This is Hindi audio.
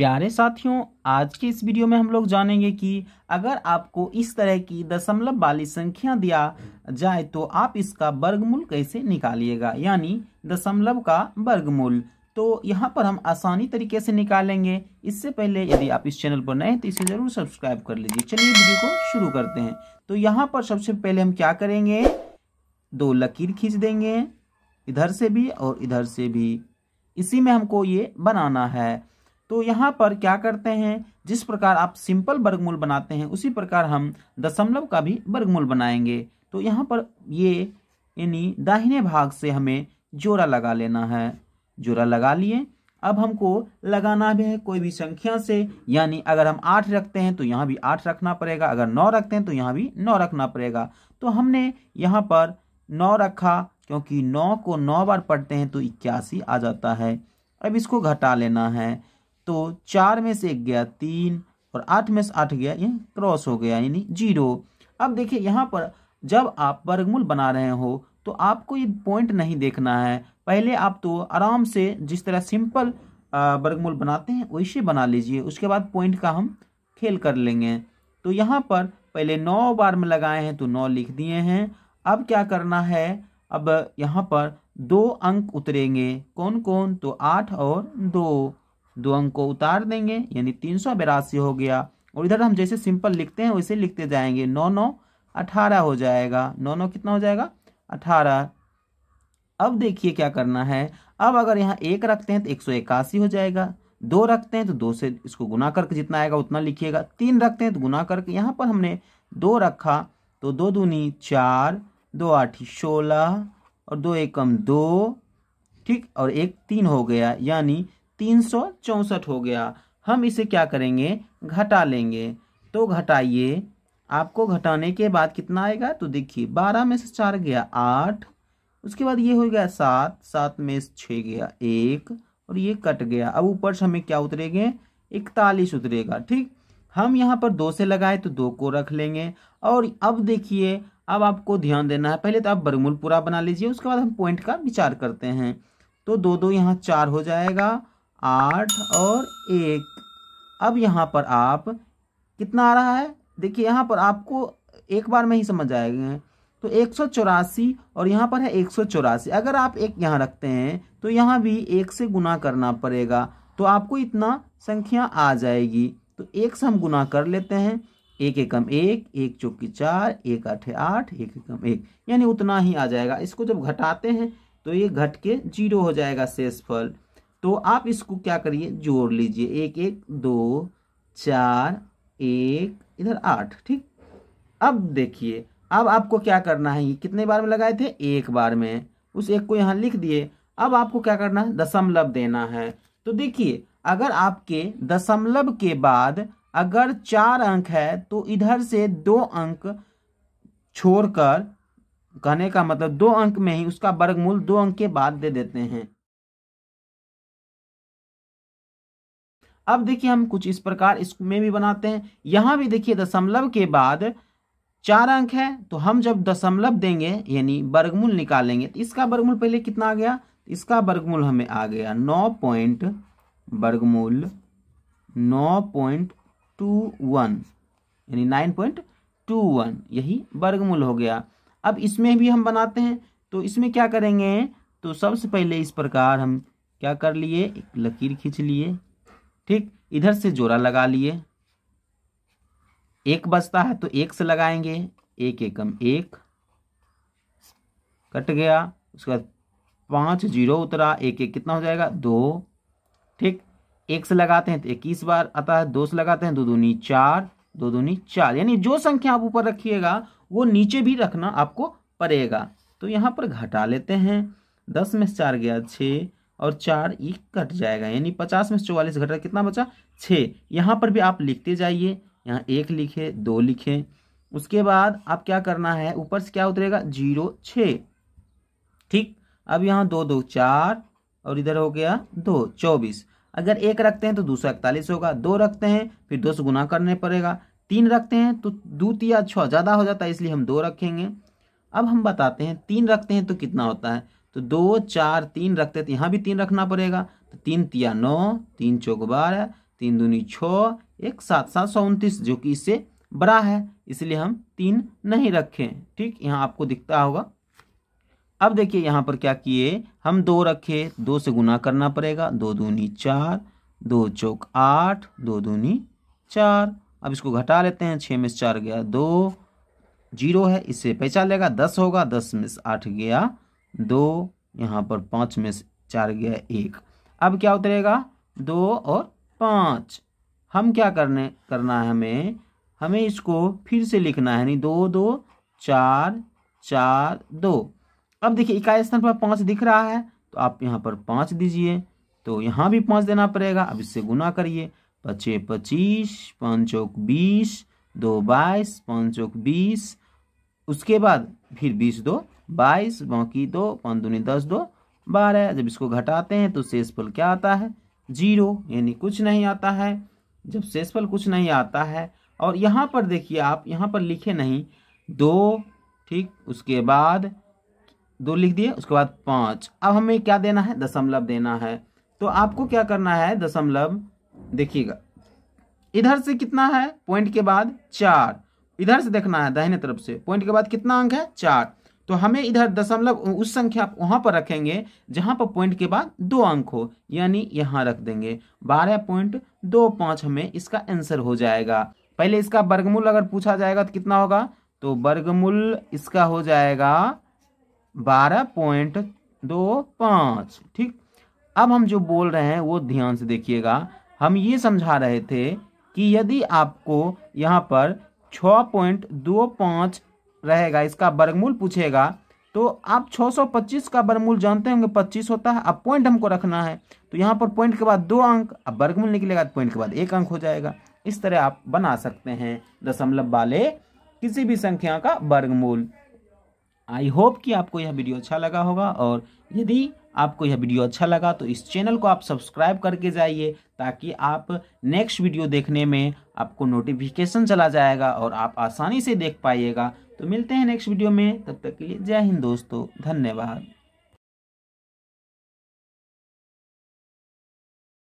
प्यारे साथियों आज के इस वीडियो में हम लोग जानेंगे कि अगर आपको इस तरह की दशमलव वाली संख्या दिया जाए तो आप इसका वर्गमूल कैसे निकालिएगा यानी दशमलव का वर्गमूल तो यहाँ पर हम आसानी तरीके से निकालेंगे इससे पहले यदि आप इस चैनल पर नए हैं तो इसे ज़रूर सब्सक्राइब कर लीजिए चलिए वीडियो को शुरू करते हैं तो यहाँ पर सबसे पहले हम क्या करेंगे दो लकीर खींच देंगे इधर से भी और इधर से भी इसी में हमको ये बनाना है तो यहाँ पर क्या करते हैं जिस प्रकार आप सिंपल वर्गमूल बनाते हैं उसी प्रकार हम दशमलव का भी वर्गमूल बनाएंगे तो यहाँ पर ये यानी दाहिने भाग से हमें जोड़ा लगा लेना है जोड़ा लगा लिए अब हमको लगाना भी है कोई भी संख्या से यानी अगर हम आठ रखते हैं तो यहाँ भी आठ रखना पड़ेगा अगर नौ रखते हैं तो यहाँ भी नौ रखना पड़ेगा तो हमने यहाँ पर नौ रखा क्योंकि नौ को नौ बार पढ़ते हैं तो इक्यासी आ जाता है अब इसको घटा लेना है तो चार में से एक गया तीन और आठ में से आठ गया ये क्रॉस हो गया यानी जीरो अब देखिए यहाँ पर जब आप वर्गमूल बना रहे हो तो आपको ये पॉइंट नहीं देखना है पहले आप तो आराम से जिस तरह सिंपल वर्गमूल बनाते हैं वैसे बना लीजिए उसके बाद पॉइंट का हम खेल कर लेंगे तो यहाँ पर पहले नौ बार में लगाए हैं तो नौ लिख दिए हैं अब क्या करना है अब यहाँ पर दो अंक उतरेंगे कौन कौन तो आठ और दो दो अंक को उतार देंगे यानी तीन सौ बेरासी हो गया और इधर हम जैसे सिंपल लिखते हैं वैसे लिखते जाएंगे नौ नौ अठारह हो जाएगा नौ नौ कितना हो जाएगा अठारह अब देखिए क्या करना है अब अगर यहाँ एक रखते हैं तो एक सौ इक्यासी हो जाएगा दो रखते हैं तो दो से इसको गुना करके जितना आएगा उतना लिखिएगा तीन रखते हैं तो गुना करके यहाँ पर हमने दो रखा तो दो दूनी चार दो आठी सोलह और दो एकम दो ठीक और एक तीन हो गया यानी तीन हो गया हम इसे क्या करेंगे घटा लेंगे तो घटाइए आपको घटाने के बाद कितना आएगा तो देखिए बारह में से चार गया आठ उसके बाद ये हो गया सात सात में से छः गया एक और ये कट गया अब ऊपर से हमें क्या उतरेंगे इकतालीस उतरेगा ठीक हम यहाँ पर दो से लगाए तो दो को रख लेंगे और अब देखिए अब आपको ध्यान देना है पहले तो आप बरमूल पूरा बना लीजिए उसके बाद हम पॉइंट का विचार करते हैं तो दो दो यहाँ चार हो जाएगा आठ और एक अब यहाँ पर आप कितना आ रहा है देखिए यहाँ पर आपको एक बार में ही समझ आएंगे तो एक सौ चौरासी और यहाँ पर है एक सौ चौरासी अगर आप एक यहाँ रखते हैं तो यहाँ भी एक से गुना करना पड़ेगा तो आपको इतना संख्या आ जाएगी तो एक से हम गुना कर लेते हैं एक एकम एक एक चौकी चार एक आठ आठ एक एकम एक यानी उतना ही आ जाएगा इसको जब घटाते हैं तो ये घट के जीरो हो जाएगा शेषफल तो आप इसको क्या करिए जोड़ लीजिए एक एक दो चार एक इधर आठ ठीक अब देखिए अब आपको क्या करना है कितने बार में लगाए थे एक बार में उस एक को यहाँ लिख दिए अब आपको क्या करना है दशमलव देना है तो देखिए अगर आपके दशमलव के बाद अगर चार अंक है तो इधर से दो अंक छोड़कर कहने का मतलब दो अंक में ही उसका वर्गमूल दो अंक के बाद दे देते हैं अब देखिए हम कुछ इस प्रकार इसमें भी बनाते हैं यहाँ भी देखिए दशमलव के बाद चार अंक है तो हम जब दशमलव देंगे यानी वर्गमूल निकालेंगे तो इसका वर्गमूल पहले कितना आ गया इसका वर्गमूल हमें आ गया नौ पॉइंट वर्गमूल नौ पॉइंट टू वन यानी नाइन पॉइंट टू वन यही वर्गमूल हो गया अब इसमें भी हम बनाते हैं तो इसमें क्या करेंगे तो सबसे पहले इस प्रकार हम क्या कर लिए एक लकीर खींच लिए ठीक इधर से जोड़ा लगा लिए एक बचता है तो एक से लगाएंगे एक एकम एक कट गया उसके बाद पाँच जीरो उतरा एक एक कितना हो जाएगा दो ठीक एक से लगाते हैं तो इक्कीस बार आता है दो से लगाते हैं तो दो दूनी चार दो दूनी चार यानी जो संख्या आप ऊपर रखिएगा वो नीचे भी रखना आपको पड़ेगा तो यहाँ पर घटा लेते हैं दस में चार गया छः और चार ये कट जाएगा यानी पचास में चौवालीस घट रहा कितना बचा छः यहाँ पर भी आप लिखते जाइए यहाँ एक लिखे दो लिखे उसके बाद आप क्या करना है ऊपर से क्या उतरेगा जीरो छः ठीक अब यहाँ दो दो चार और इधर हो गया दो चौबीस अगर एक रखते हैं तो दो सौ इकतालीस होगा दो रखते हैं फिर दो से गुना करने पड़ेगा तीन रखते हैं तो दो तीया छः ज़्यादा हो जाता है इसलिए हम दो रखेंगे अब हम बताते हैं तीन रखते हैं तो कितना होता है तो दो चार तीन रखते तो यहाँ भी तीन रखना पड़ेगा तो तीन तिया नौ तीन चौक बारह तीन दूनी छः एक सात सात सौ उनतीस जो कि इससे बड़ा है इसलिए हम तीन नहीं रखें ठीक यहाँ आपको दिखता होगा अब देखिए यहाँ पर क्या किए हम दो रखे दो से गुना करना पड़ेगा दो दूनी चार दो चौक आठ दो दूनी चार अब इसको घटा लेते हैं छः में चार गया दो जीरो है इससे पहचान लेगा दस होगा दस में आठ गया दो यहाँ पर पाँच में से चार गया एक अब क्या उतरेगा दो और पाँच हम क्या करने करना है हमें हमें इसको फिर से लिखना है यानी दो दो चार चार दो अब देखिए इकाई स्थान पर पाँच दिख रहा है तो आप यहाँ पर पाँच दीजिए तो यहाँ भी पाँच देना पड़ेगा अब इससे गुना करिए पचे पच्चीस पाँच चौक बीस दो बाईस पाँच चौक बीस उसके बाद फिर बीस दो बाईस बाकी दो पाँच दस दो बारह जब इसको घटाते हैं तो शेषफल क्या आता है जीरो यानी कुछ नहीं आता है जब शेषफल कुछ नहीं आता है और यहाँ पर देखिए आप यहाँ पर लिखे नहीं दो ठीक उसके बाद दो लिख दिए उसके बाद पाँच अब हमें क्या देना है दशमलव देना है तो आपको क्या करना है दशमलव देखिएगा इधर से कितना है पॉइंट के बाद चार इधर से देखना है दाहिने तरफ से पॉइंट के बाद कितना अंक है चार तो हमें इधर दशमलव उस संख्या वहां पर रखेंगे जहां पर पॉइंट के बाद दो अंक हो यानी यहाँ रख देंगे बारह पॉइंट दो पाँच हमें इसका आंसर हो जाएगा पहले इसका वर्गमूल अगर पूछा जाएगा तो कितना होगा तो वर्गमूल इसका हो जाएगा बारह पॉइंट दो पाँच ठीक अब हम जो बोल रहे हैं वो ध्यान से देखिएगा हम ये समझा रहे थे कि यदि आपको यहाँ पर छ पॉइंट दो पाँच रहेगा इसका वर्गमूल पूछेगा तो आप 625 का वर्गमूल जानते होंगे 25 होता है अब पॉइंट हमको रखना है तो यहाँ पर पॉइंट के बाद दो अंक अब वर्गमूल निकलेगा तो पॉइंट के बाद एक अंक हो जाएगा इस तरह आप बना सकते हैं दशमलव वाले किसी भी संख्या का वर्गमूल आई होप कि आपको यह वीडियो अच्छा लगा होगा और यदि आपको यह वीडियो अच्छा लगा तो इस चैनल को आप सब्सक्राइब करके जाइए ताकि आप नेक्स्ट वीडियो देखने में आपको नोटिफिकेशन चला जाएगा और आप आसानी से देख पाइएगा तो मिलते हैं नेक्स्ट वीडियो में तब तक के लिए जय हिंद दोस्तों धन्यवाद